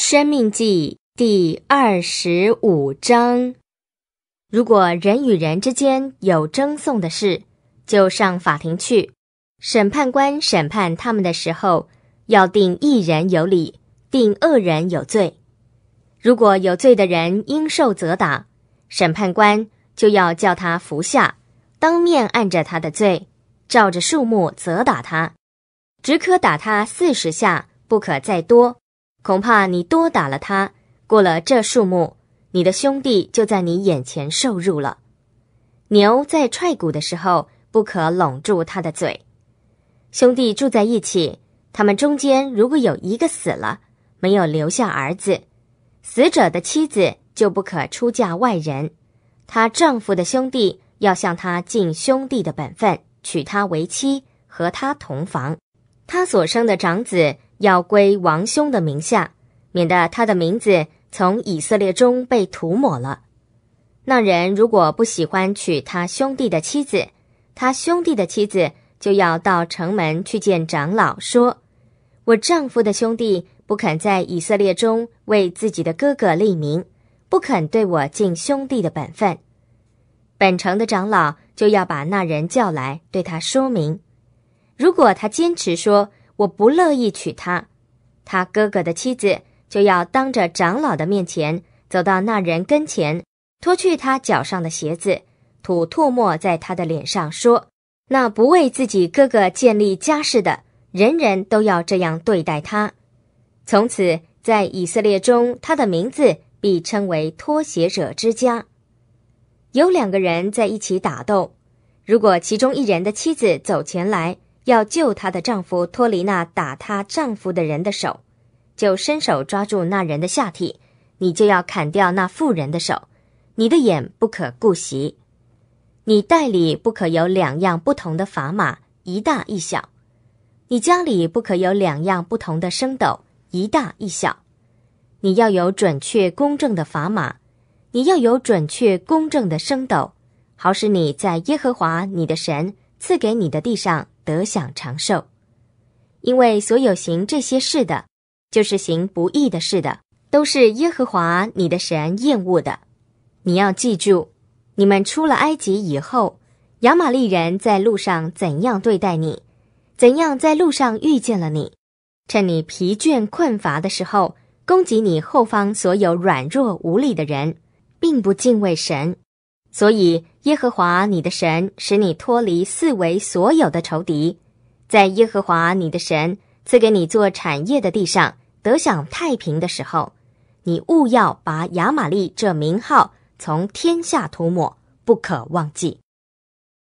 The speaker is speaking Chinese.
《生命记》第二十五章：如果人与人之间有争讼的事，就上法庭去。审判官审判他们的时候，要定一人有理，定二人有罪。如果有罪的人应受责打，审判官就要叫他服下，当面按着他的罪，照着数目责打他，只可打他四十下，不可再多。恐怕你多打了他，过了这数目，你的兄弟就在你眼前受辱了。牛在踹骨的时候，不可拢住他的嘴。兄弟住在一起，他们中间如果有一个死了，没有留下儿子，死者的妻子就不可出嫁外人。她丈夫的兄弟要向她尽兄弟的本分，娶她为妻，和她同房。他所生的长子。要归王兄的名下，免得他的名字从以色列中被涂抹了。那人如果不喜欢娶他兄弟的妻子，他兄弟的妻子就要到城门去见长老，说：“我丈夫的兄弟不肯在以色列中为自己的哥哥立名，不肯对我尽兄弟的本分。”本城的长老就要把那人叫来，对他说明。如果他坚持说，我不乐意娶她，他哥哥的妻子就要当着长老的面前走到那人跟前，脱去他脚上的鞋子，吐唾沫在他的脸上，说：“那不为自己哥哥建立家室的人，人都要这样对待他。”从此，在以色列中，他的名字被称为“脱鞋者之家”。有两个人在一起打斗，如果其中一人的妻子走前来，要救她的丈夫脱离那打她丈夫的人的手，就伸手抓住那人的下体。你就要砍掉那妇人的手，你的眼不可顾惜。你袋里不可有两样不同的砝码，一大一小；你家里不可有两样不同的升斗，一大一小。你要有准确公正的砝码，你要有准确公正的升斗，好使你在耶和华你的神。赐给你的地上得享长寿，因为所有行这些事的，就是行不义的事的，都是耶和华你的神厌恶的。你要记住，你们出了埃及以后，亚玛利人在路上怎样对待你，怎样在路上遇见了你，趁你疲倦困乏的时候攻击你后方所有软弱无力的人，并不敬畏神。所以，耶和华你的神使你脱离四围所有的仇敌，在耶和华你的神赐给你做产业的地上得享太平的时候，你务要把亚玛利这名号从天下涂抹，不可忘记。